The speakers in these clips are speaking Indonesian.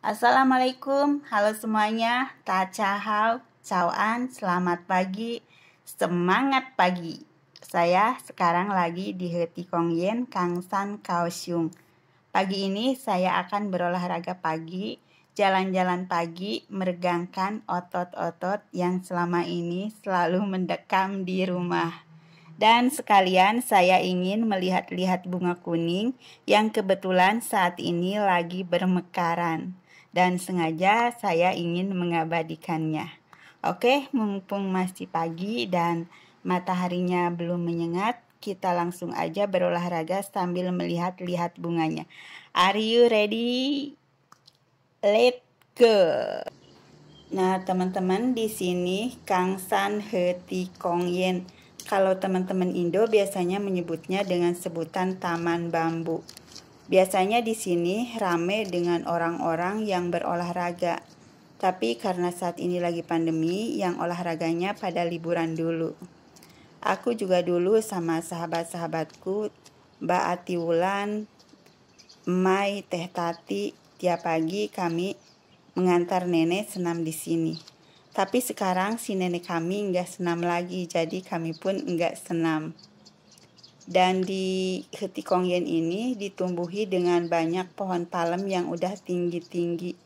Assalamualaikum, halo semuanya, tachahau, cawan, selamat pagi, semangat pagi. Saya sekarang lagi di Heti Kang Kangsan, Kaohsiung. Pagi ini saya akan berolahraga pagi, jalan-jalan pagi, meregangkan otot-otot yang selama ini selalu mendekam di rumah. Dan sekalian saya ingin melihat-lihat bunga kuning yang kebetulan saat ini lagi bermekaran dan sengaja saya ingin mengabadikannya. Oke, mumpung masih pagi dan mataharinya belum menyengat, kita langsung aja berolahraga sambil melihat-lihat bunganya. Are you ready? Let's go. Nah, teman-teman di sini Kang San He Kong Yen. Kalau teman-teman Indo biasanya menyebutnya dengan sebutan taman bambu. Biasanya di sini rame dengan orang-orang yang berolahraga. Tapi karena saat ini lagi pandemi, yang olahraganya pada liburan dulu. Aku juga dulu sama sahabat-sahabatku, Mbak Ati Wulan, Mai, Teh Tati, tiap pagi kami mengantar nenek senam di sini. Tapi sekarang si nenek kami nggak senam lagi, jadi kami pun nggak senam. Dan di Hetikongyen ini ditumbuhi dengan banyak pohon palem yang udah tinggi-tinggi.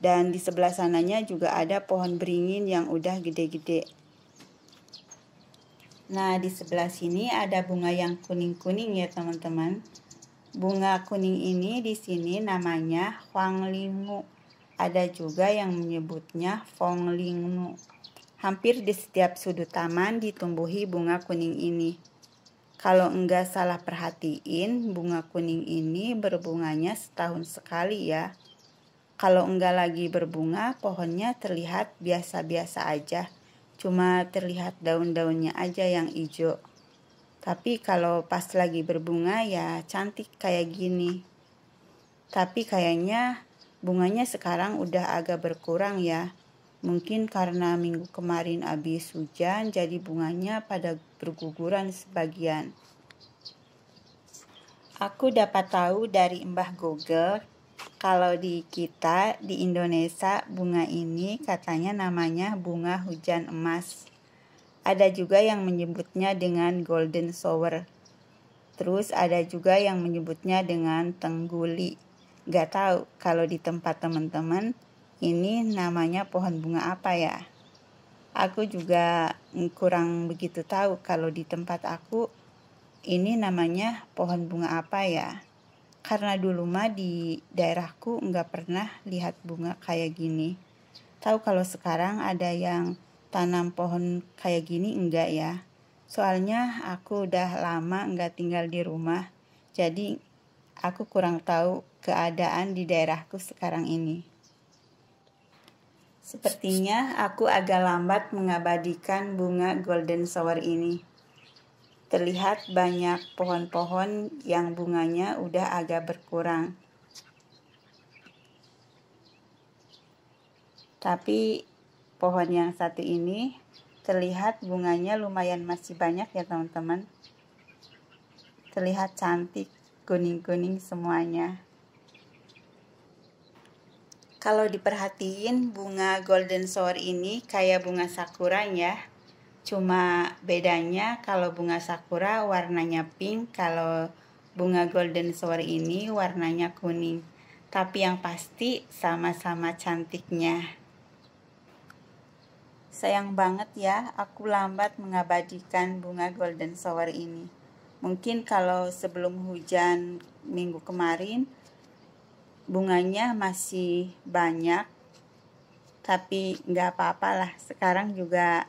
Dan di sebelah sananya juga ada pohon beringin yang udah gede-gede. Nah, di sebelah sini ada bunga yang kuning-kuning ya, teman-teman. Bunga kuning ini di sini namanya Huang Ada juga yang menyebutnya Fong Hampir di setiap sudut taman ditumbuhi bunga kuning ini. Kalau enggak salah perhatiin, bunga kuning ini berbunganya setahun sekali ya. Kalau enggak lagi berbunga, pohonnya terlihat biasa-biasa aja. Cuma terlihat daun-daunnya aja yang hijau. Tapi kalau pas lagi berbunga ya cantik kayak gini. Tapi kayaknya bunganya sekarang udah agak berkurang ya. Mungkin karena minggu kemarin habis hujan, jadi bunganya pada berguguran sebagian. Aku dapat tahu dari Mbah Google kalau di kita, di Indonesia, bunga ini katanya namanya bunga hujan emas. Ada juga yang menyebutnya dengan golden shower. Terus ada juga yang menyebutnya dengan tengguli. Gak tahu kalau di tempat teman-teman ini namanya pohon bunga apa ya? Aku juga kurang begitu tahu kalau di tempat aku ini namanya pohon bunga apa ya? Karena dulu mah di daerahku nggak pernah lihat bunga kayak gini. Tahu kalau sekarang ada yang tanam pohon kayak gini enggak ya? Soalnya aku udah lama nggak tinggal di rumah, jadi aku kurang tahu keadaan di daerahku sekarang ini. Sepertinya aku agak lambat mengabadikan bunga golden shower ini. Terlihat banyak pohon-pohon yang bunganya udah agak berkurang. Tapi pohon yang satu ini terlihat bunganya lumayan masih banyak ya teman-teman. Terlihat cantik, kuning-kuning semuanya. Kalau diperhatiin bunga golden shower ini kayak bunga sakura ya. Cuma bedanya kalau bunga sakura warnanya pink, kalau bunga golden shower ini warnanya kuning. Tapi yang pasti sama-sama cantiknya. Sayang banget ya, aku lambat mengabadikan bunga golden shower ini. Mungkin kalau sebelum hujan minggu kemarin, bunganya masih banyak tapi nggak apa apa lah sekarang juga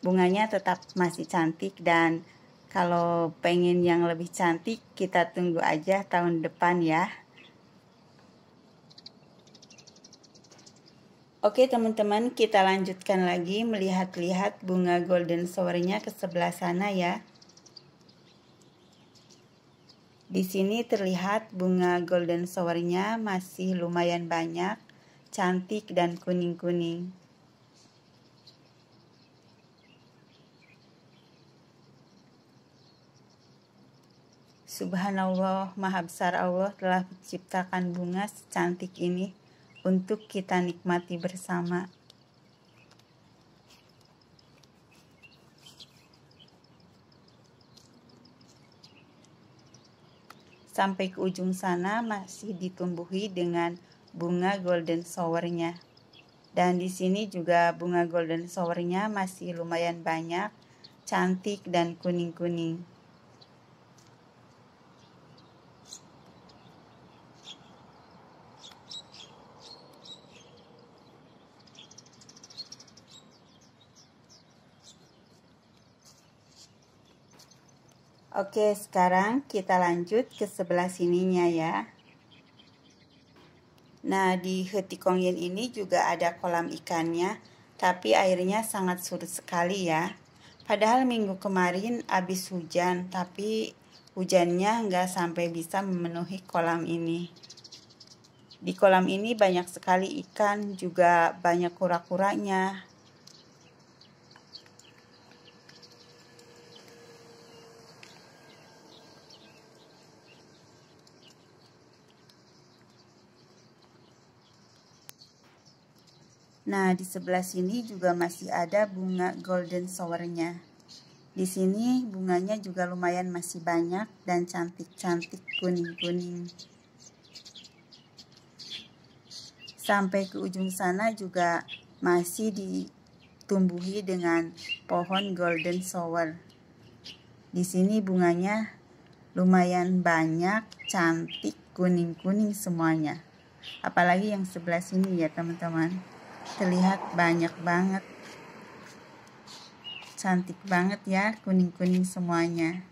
bunganya tetap masih cantik dan kalau pengen yang lebih cantik kita tunggu aja tahun depan ya Oke teman-teman kita lanjutkan lagi melihat-lihat bunga golden showernya ke sebelah sana ya di sini terlihat bunga golden showernya masih lumayan banyak, cantik dan kuning-kuning. Subhanallah, Maha Besar Allah telah menciptakan bunga secantik ini untuk kita nikmati bersama. sampai ke ujung sana masih ditumbuhi dengan bunga golden showernya. Dan di sini juga bunga golden showernya masih lumayan banyak, cantik dan kuning-kuning. Oke, sekarang kita lanjut ke sebelah sininya ya. Nah, di Heti Hetikongyen ini juga ada kolam ikannya, tapi airnya sangat surut sekali ya. Padahal minggu kemarin habis hujan, tapi hujannya nggak sampai bisa memenuhi kolam ini. Di kolam ini banyak sekali ikan, juga banyak kura-kuranya. Nah, di sebelah sini juga masih ada bunga golden shower-nya. Di sini bunganya juga lumayan masih banyak dan cantik-cantik kuning-kuning. Sampai ke ujung sana juga masih ditumbuhi dengan pohon golden shower. Di sini bunganya lumayan banyak, cantik, kuning-kuning semuanya. Apalagi yang sebelah sini ya teman-teman terlihat banyak banget cantik banget ya kuning-kuning semuanya